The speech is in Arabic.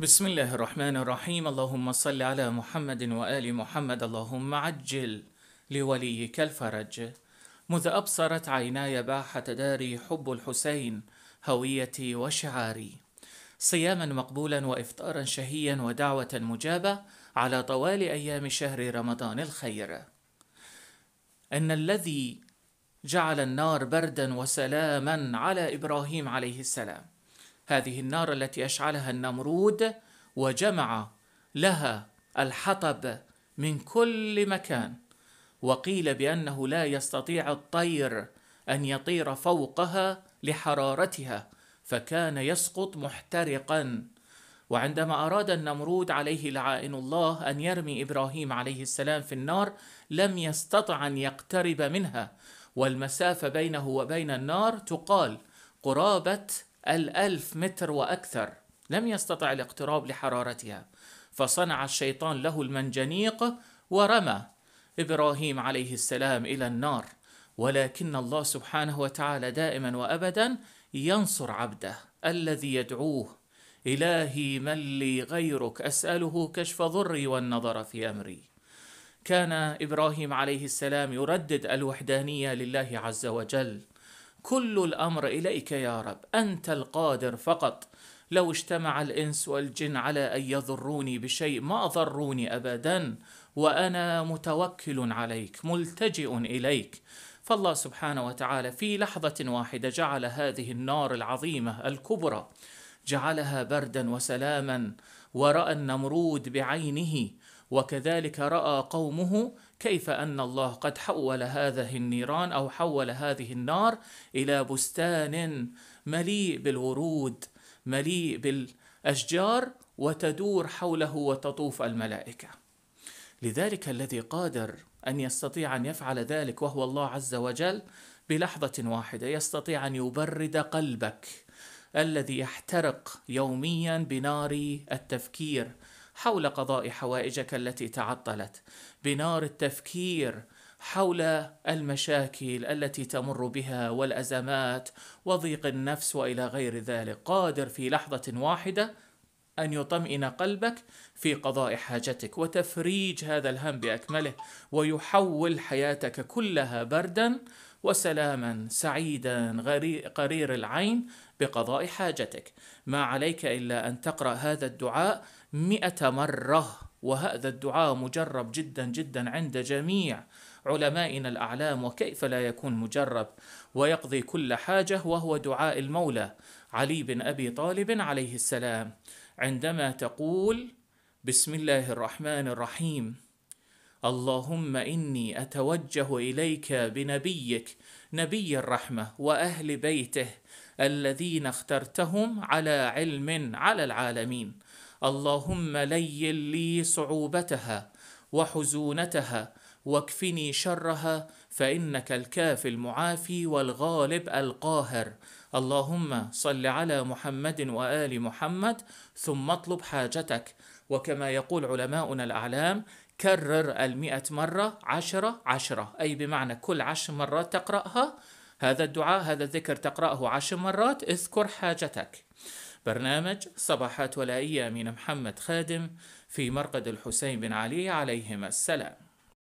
بسم الله الرحمن الرحيم اللهم صل على محمد وآل محمد اللهم عجل لوليك الفرج مذ أبصرت عيناي باحة داري حب الحسين هويتي وشعاري صياما مقبولا وإفطارا شهيا ودعوة مجابة على طوال أيام شهر رمضان الخير إن الذي جعل النار بردا وسلاما على إبراهيم عليه السلام هذه النار التي أشعلها النمرود وجمع لها الحطب من كل مكان وقيل بأنه لا يستطيع الطير أن يطير فوقها لحرارتها فكان يسقط محترقا وعندما أراد النمرود عليه لعائن الله أن يرمي إبراهيم عليه السلام في النار لم يستطع أن يقترب منها والمسافة بينه وبين النار تقال قرابة الألف متر وأكثر لم يستطع الاقتراب لحرارتها فصنع الشيطان له المنجنيق ورمى إبراهيم عليه السلام إلى النار ولكن الله سبحانه وتعالى دائما وأبدا ينصر عبده الذي يدعوه إلهي من لي غيرك أسأله كشف ضري والنظر في أمري كان إبراهيم عليه السلام يردد الوحدانية لله عز وجل كل الامر اليك يا رب انت القادر فقط لو اجتمع الانس والجن على ان يضروني بشيء ما اضروني ابدا وانا متوكل عليك ملتجئ اليك فالله سبحانه وتعالى في لحظه واحده جعل هذه النار العظيمه الكبرى جعلها بردا وسلاما وراى النمرود بعينه وكذلك راى قومه كيف ان الله قد حول هذه النيران او حول هذه النار الى بستان مليء بالورود مليء بالاشجار وتدور حوله وتطوف الملائكه لذلك الذي قادر ان يستطيع ان يفعل ذلك وهو الله عز وجل بلحظه واحده يستطيع ان يبرد قلبك الذي يحترق يوميا بنار التفكير حول قضاء حوائجك التي تعطلت بنار التفكير حول المشاكل التي تمر بها والازمات وضيق النفس والى غير ذلك قادر في لحظه واحده أن يطمئن قلبك في قضاء حاجتك وتفريج هذا الهم بأكمله ويحول حياتك كلها بردا وسلاما سعيدا قرير العين بقضاء حاجتك ما عليك إلا أن تقرأ هذا الدعاء مئة مرة وهذا الدعاء مجرب جدا جدا عند جميع علمائنا الأعلام وكيف لا يكون مجرب ويقضي كل حاجة وهو دعاء المولى علي بن أبي طالب عليه السلام عندما تقول بسم الله الرحمن الرحيم اللهم اني اتوجه اليك بنبيك نبي الرحمه واهل بيته الذين اخترتهم على علم على العالمين اللهم ليل لي صعوبتها وحزونتها واكفني شرها فانك الكافي المعافي والغالب القاهر اللهم صل على محمد وال محمد ثم اطلب حاجتك وكما يقول علماؤنا الاعلام كرر المئة مرة عشرة عشرة أي بمعنى كل عشر مرات تقرأها هذا الدعاء هذا الذكر تقرأه عشر مرات اذكر حاجتك برنامج صباحات ولائية من محمد خادم في مرقد الحسين بن علي عليهما السلام